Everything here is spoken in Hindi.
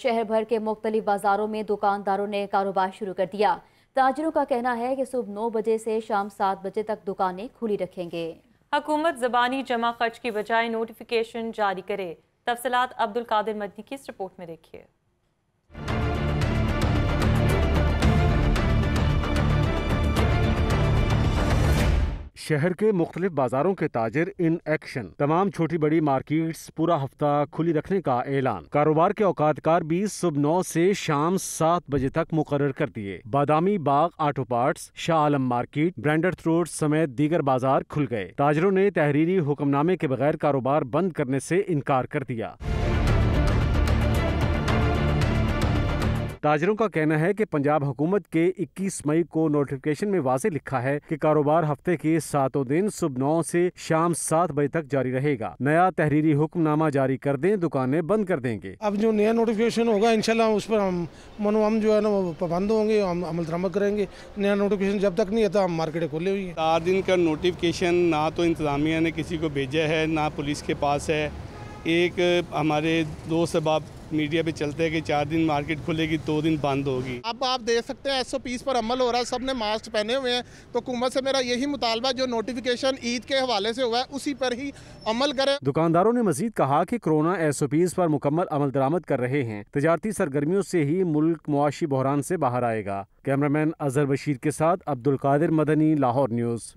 शहर भर के मुख्तलिफ बाजारों में दुकानदारों ने कारोबार शुरू कर दिया ताजरों का कहना है कि सुबह नौ बजे से शाम सात बजे तक दुकानें खुली रखेंगे हकूमत जबानी जमा खर्च की बजाय नोटिफिकेशन जारी करे तफसलात अब्दुल कादिर मदनी की इस रिपोर्ट में देखिए शहर के मुख्तलिफ बाजारों के ताजिर इन एक्शन तमाम छोटी बड़ी मार्केट्स पूरा हफ्ता खुली रखने का ऐलान कारोबार के औकातकार भी सुबह नौ से शाम सात बजे तक मुकर कर दिए Badami Bagh auto parts Shah Alam market branded road समेत दीगर बाजार खुल गए ताजरों ने तहरीरी हुक्मनामे के बगैर कारोबार बंद करने से इनकार कर दिया ताजरों का कहना है कि पंजाब हुकूमत के 21 मई को नोटिफिकेशन में वाजे लिखा है कि कारोबार हफ्ते के सातों दिन सुबह नौ से शाम सात बजे तक जारी रहेगा नया तहरीरी हुक्मनामा जारी कर दें दुकानें बंद कर देंगे अब जो नया नोटिफिकेशन होगा इनशाला उस पर हम मनो हम जो है ना पाबंद होंगे हम अमल दरामद करेंगे नया नोटिफिकेशन जब तक नहीं आता हम मार्केटें खोले हुई है चार दिन का नोटिफिकेशन ना तो इंतजामिया ने किसी को भेजा है ना पुलिस के पास है एक हमारे दो बाप मीडिया पे चलते हैं कि चार दिन मार्केट खुलेगी दो दिन बंद होगी अब आप देख सकते हैं एस ओ पीस पर अमल हो रहा है सब ने मास्क पहने हुए हैं तो हुकूमत से मेरा यही मुतालबा जो नोटिफिकेशन ईद के हवाले से हुआ है उसी पर ही अमल करें दुकानदारों ने मजीद कहा कि कोरोना एस ओ पीज पर मुकम्मल अमल दरामद कर रहे हैं तजारती सरगर्मियों से ही मुल्क मुआशी बहरान से बाहर आएगा कैमरामैन अजहर बशीर के साथ अब्दुल कादिर मदनी लाहौर न्यूज़